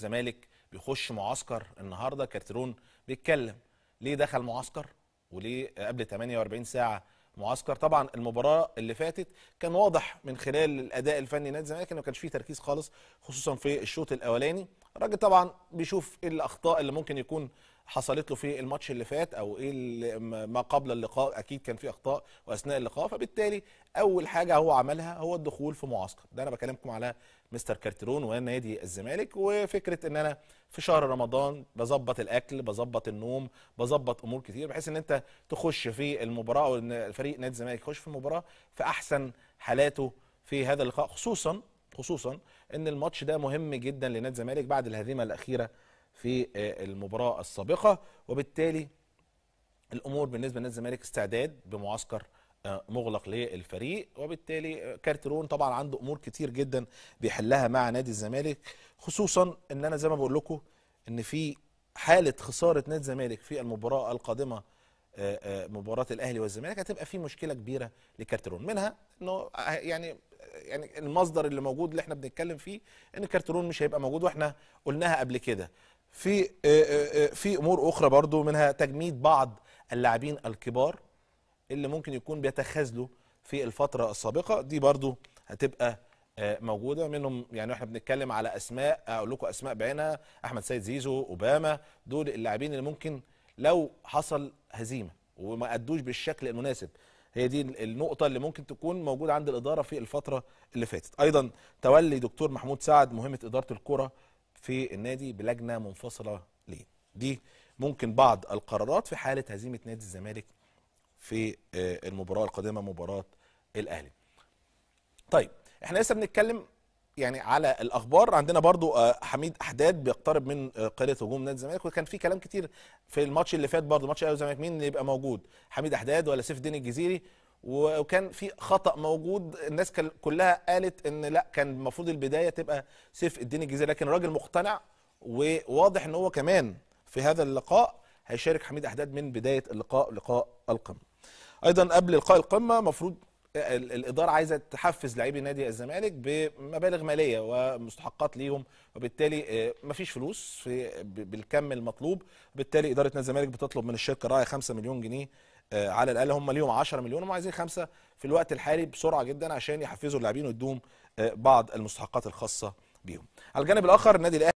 الزمالك بيخش معسكر النهارده كارترون بيتكلم ليه دخل معسكر وليه قبل 48 ساعه معسكر طبعا المباراه اللي فاتت كان واضح من خلال الاداء الفني نادي الزمالك انه ما كانش فيه تركيز خالص خصوصا في الشوط الاولاني الراجل طبعا بيشوف ايه الاخطاء اللي ممكن يكون حصلت له في الماتش اللي فات او ايه ما قبل اللقاء اكيد كان في اخطاء واثناء اللقاء فبالتالي اول حاجه هو عملها هو الدخول في معسكر ده انا بكلمكم على مستر كارترون ونادي الزمالك وفكره ان انا في شهر رمضان بظبط الاكل بظبط النوم بظبط امور كتير بحيث ان انت تخش في المباراه او فريق نادي الزمالك يخش في المباراه في احسن حالاته في هذا اللقاء خصوصا خصوصا ان الماتش ده مهم جدا لنادي الزمالك بعد الهزيمه الاخيره في آه، المباراة السابقة وبالتالي الأمور بالنسبة لنادي الزمالك استعداد بمعسكر آه، مغلق للفريق وبالتالي آه، كارترون طبعا عنده امور كتير جدا بيحلها مع نادي الزمالك خصوصا ان انا زي ما بقول لكم ان في حاله خساره نادي الزمالك في المباراه القادمه مباراه الاهلي والزمالك هتبقى في مشكله كبيره لكارترون منها انه يعني يعني المصدر اللي موجود اللي احنا بنتكلم فيه ان كارترون مش هيبقى موجود واحنا قلناها قبل كده في آه، آه، آه، في امور اخرى برضو منها تجميد بعض اللاعبين الكبار اللي ممكن يكون بيتخاذلوا في الفتره السابقه دي برضو هتبقى موجوده منهم يعني احنا بنتكلم على اسماء اقول لكم اسماء بعينها احمد سيد زيزو اوباما دول اللاعبين اللي ممكن لو حصل هزيمه وما ادوش بالشكل المناسب هي دي النقطه اللي ممكن تكون موجوده عند الاداره في الفتره اللي فاتت ايضا تولي دكتور محمود سعد مهمه اداره الكره في النادي بلجنه منفصله ليه دي ممكن بعض القرارات في حاله هزيمه نادي الزمالك في آه، المباراه القادمه مباراه الاهلي طيب احنا لسه بنتكلم يعني على الاخبار عندنا برضو آه، حميد احداد بيقترب من آه، قاله هجوم نادي الزمالك وكان في كلام كتير في الماتش اللي فات برضو ماتش الاهلي والزمالك مين اللي يبقى موجود حميد احداد ولا سيف الدين الجزيري وكان في خطا موجود الناس كلها قالت ان لا كان المفروض البدايه تبقى سيف الدين الجزيري لكن الراجل مقتنع وواضح ان هو كمان في هذا اللقاء هيشارك حميد احداد من بدايه اللقاء لقاء القمه. ايضا قبل لقاء القمه المفروض الاداره عايزه تحفز لاعبي نادي الزمالك بمبالغ ماليه ومستحقات ليهم وبالتالي آه، مفيش فلوس في بالكم المطلوب بالتالي اداره نادي الزمالك بتطلب من الشركه الراعيه 5 مليون جنيه آه، على الاقل هم ليهم 10 مليون هم عايزين خمسه في الوقت الحالي بسرعه جدا عشان يحفزوا اللاعبين ويدوهم آه، بعض المستحقات الخاصه بيهم على الجانب الاخر النادي الاهلي